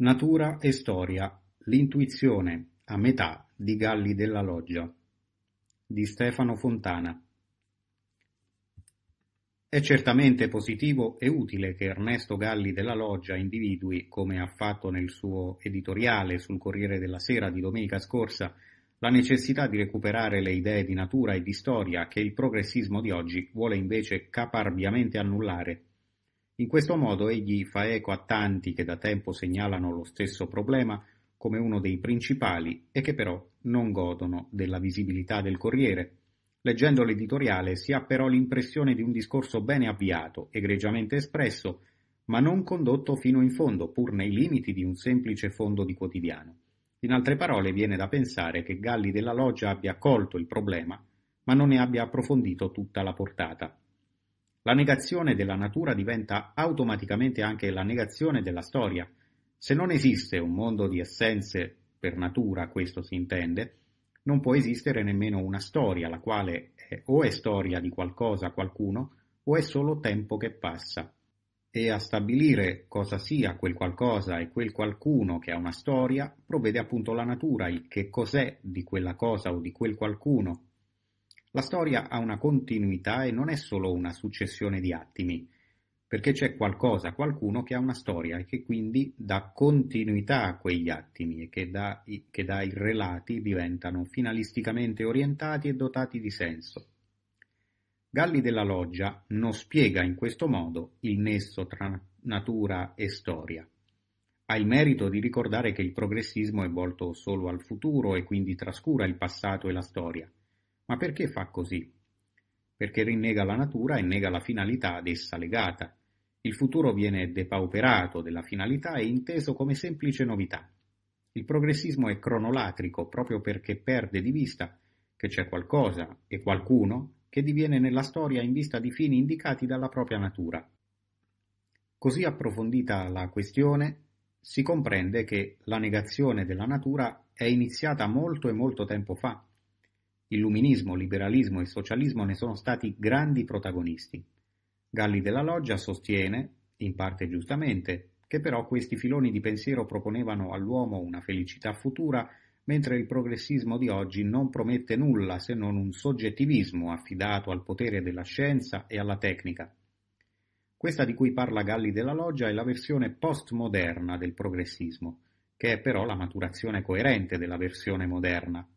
Natura e storia, l'intuizione, a metà di Galli della Loggia, di Stefano Fontana. È certamente positivo e utile che Ernesto Galli della Loggia individui, come ha fatto nel suo editoriale sul Corriere della Sera di domenica scorsa, la necessità di recuperare le idee di natura e di storia che il progressismo di oggi vuole invece caparbiamente annullare. In questo modo egli fa eco a tanti che da tempo segnalano lo stesso problema come uno dei principali e che però non godono della visibilità del Corriere. Leggendo l'editoriale si ha però l'impressione di un discorso bene avviato, egregiamente espresso, ma non condotto fino in fondo, pur nei limiti di un semplice fondo di quotidiano. In altre parole, viene da pensare che Galli della Loggia abbia colto il problema, ma non ne abbia approfondito tutta la portata. La negazione della natura diventa automaticamente anche la negazione della storia. Se non esiste un mondo di essenze, per natura questo si intende, non può esistere nemmeno una storia, la quale è, o è storia di qualcosa, qualcuno, o è solo tempo che passa. E a stabilire cosa sia quel qualcosa e quel qualcuno che ha una storia, provvede appunto la natura, il che cos'è di quella cosa o di quel qualcuno, la storia ha una continuità e non è solo una successione di attimi, perché c'è qualcosa, qualcuno che ha una storia e che quindi dà continuità a quegli attimi e che, da, che dai relati diventano finalisticamente orientati e dotati di senso. Galli della Loggia non spiega in questo modo il nesso tra natura e storia. Ha il merito di ricordare che il progressismo è volto solo al futuro e quindi trascura il passato e la storia. Ma perché fa così? Perché rinnega la natura e nega la finalità ad essa legata. Il futuro viene depauperato della finalità e inteso come semplice novità. Il progressismo è cronolatrico proprio perché perde di vista che c'è qualcosa e qualcuno che diviene nella storia in vista di fini indicati dalla propria natura. Così approfondita la questione, si comprende che la negazione della natura è iniziata molto e molto tempo fa, Illuminismo, liberalismo e socialismo ne sono stati grandi protagonisti. Galli della Loggia sostiene, in parte giustamente, che però questi filoni di pensiero proponevano all'uomo una felicità futura, mentre il progressismo di oggi non promette nulla se non un soggettivismo affidato al potere della scienza e alla tecnica. Questa di cui parla Galli della Loggia è la versione postmoderna del progressismo, che è però la maturazione coerente della versione moderna,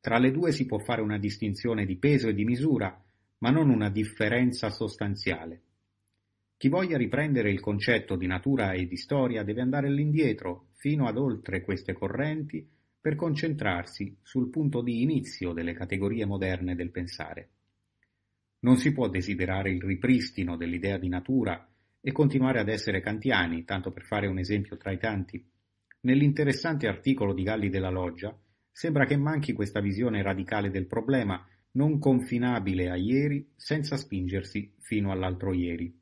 tra le due si può fare una distinzione di peso e di misura, ma non una differenza sostanziale. Chi voglia riprendere il concetto di natura e di storia deve andare all'indietro, fino ad oltre queste correnti, per concentrarsi sul punto di inizio delle categorie moderne del pensare. Non si può desiderare il ripristino dell'idea di natura e continuare ad essere kantiani, tanto per fare un esempio tra i tanti. Nell'interessante articolo di Galli della Loggia Sembra che manchi questa visione radicale del problema, non confinabile a ieri senza spingersi fino all'altro ieri.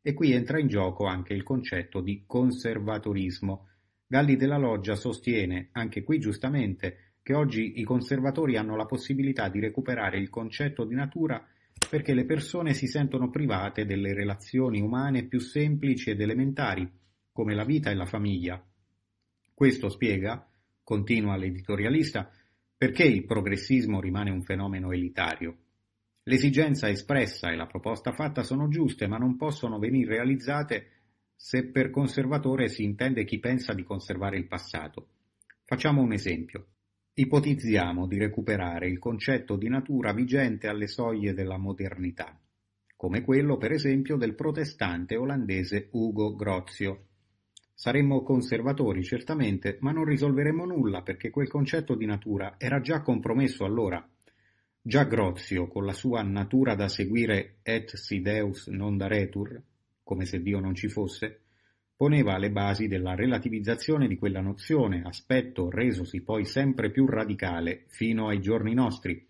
E qui entra in gioco anche il concetto di conservatorismo. Galli della Loggia sostiene, anche qui giustamente, che oggi i conservatori hanno la possibilità di recuperare il concetto di natura perché le persone si sentono private delle relazioni umane più semplici ed elementari, come la vita e la famiglia. Questo spiega continua l'editorialista, perché il progressismo rimane un fenomeno elitario. L'esigenza espressa e la proposta fatta sono giuste, ma non possono venire realizzate se per conservatore si intende chi pensa di conservare il passato. Facciamo un esempio. Ipotizziamo di recuperare il concetto di natura vigente alle soglie della modernità, come quello per esempio del protestante olandese Ugo Grozio, Saremmo conservatori, certamente, ma non risolveremmo nulla perché quel concetto di natura era già compromesso allora. Già Grozio, con la sua natura da seguire et si Deus non daretur, come se Dio non ci fosse, poneva le basi della relativizzazione di quella nozione, aspetto resosi poi sempre più radicale fino ai giorni nostri.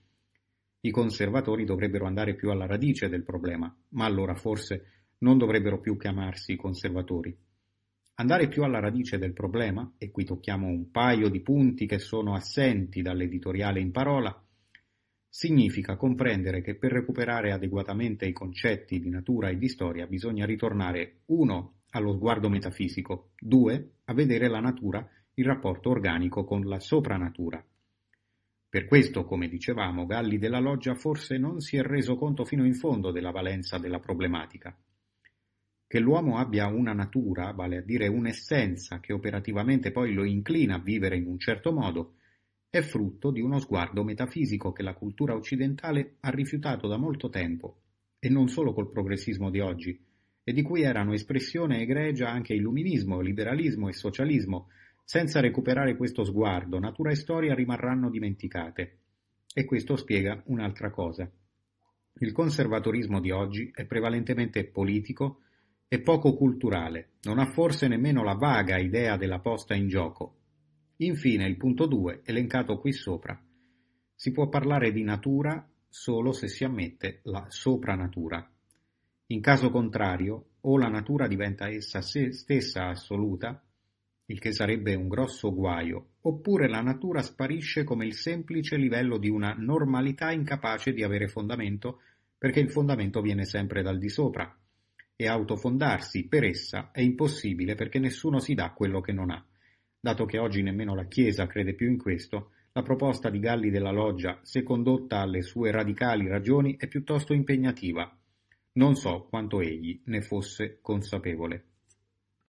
I conservatori dovrebbero andare più alla radice del problema, ma allora forse non dovrebbero più chiamarsi conservatori. Andare più alla radice del problema, e qui tocchiamo un paio di punti che sono assenti dall'editoriale in parola, significa comprendere che per recuperare adeguatamente i concetti di natura e di storia bisogna ritornare uno, allo sguardo metafisico, due, a vedere la natura in rapporto organico con la sopranatura. Per questo, come dicevamo, Galli della Loggia forse non si è reso conto fino in fondo della valenza della problematica che l'uomo abbia una natura, vale a dire un'essenza che operativamente poi lo inclina a vivere in un certo modo, è frutto di uno sguardo metafisico che la cultura occidentale ha rifiutato da molto tempo, e non solo col progressismo di oggi, e di cui erano espressione egregia anche illuminismo, liberalismo e socialismo. Senza recuperare questo sguardo, natura e storia rimarranno dimenticate. E questo spiega un'altra cosa. Il conservatorismo di oggi è prevalentemente politico, è poco culturale, non ha forse nemmeno la vaga idea della posta in gioco. Infine il punto 2, elencato qui sopra. Si può parlare di natura solo se si ammette la sopranatura. In caso contrario, o la natura diventa essa stessa assoluta, il che sarebbe un grosso guaio, oppure la natura sparisce come il semplice livello di una normalità incapace di avere fondamento, perché il fondamento viene sempre dal di sopra e autofondarsi per essa è impossibile perché nessuno si dà quello che non ha. Dato che oggi nemmeno la Chiesa crede più in questo, la proposta di Galli della Loggia, se condotta alle sue radicali ragioni, è piuttosto impegnativa. Non so quanto egli ne fosse consapevole.